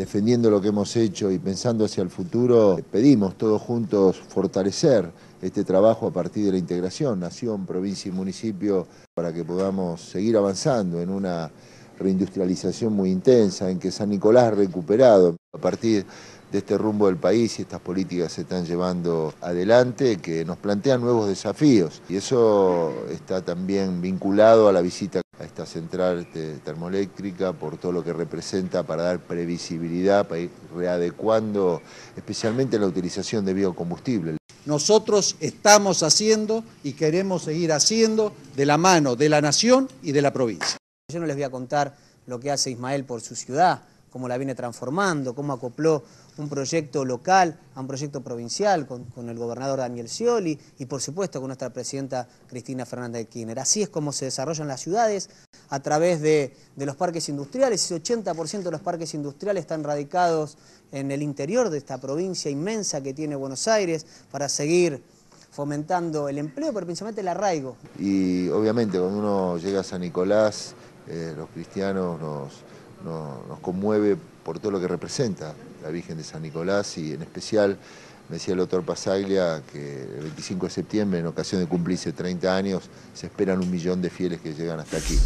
defendiendo lo que hemos hecho y pensando hacia el futuro, pedimos todos juntos fortalecer este trabajo a partir de la integración, nación, provincia y municipio, para que podamos seguir avanzando en una reindustrialización muy intensa, en que San Nicolás ha recuperado a partir de este rumbo del país y estas políticas se están llevando adelante, que nos plantean nuevos desafíos. Y eso está también vinculado a la visita esta central termoeléctrica, por todo lo que representa para dar previsibilidad, para ir readecuando, especialmente la utilización de biocombustible. Nosotros estamos haciendo y queremos seguir haciendo de la mano de la nación y de la provincia. Yo no les voy a contar lo que hace Ismael por su ciudad, cómo la viene transformando, cómo acopló un proyecto local a un proyecto provincial con, el gobernador Daniel Scioli y por supuesto con nuestra presidenta Cristina Fernández de Kirchner. Así es como se desarrollan las ciudades a través de, los parques industriales. El 80% de los parques industriales están radicados en el interior de esta provincia inmensa que tiene Buenos Aires para seguir fomentando el empleo, pero principalmente el arraigo. Y obviamente cuando uno llega a San Nicolás, eh, los cristianos nos nos conmueve por todo lo que representa la Virgen de San Nicolás y en especial me decía el doctor Pasaglia que el 25 de septiembre, en ocasión de cumplirse 30 años, se esperan un millón de fieles que llegan hasta aquí.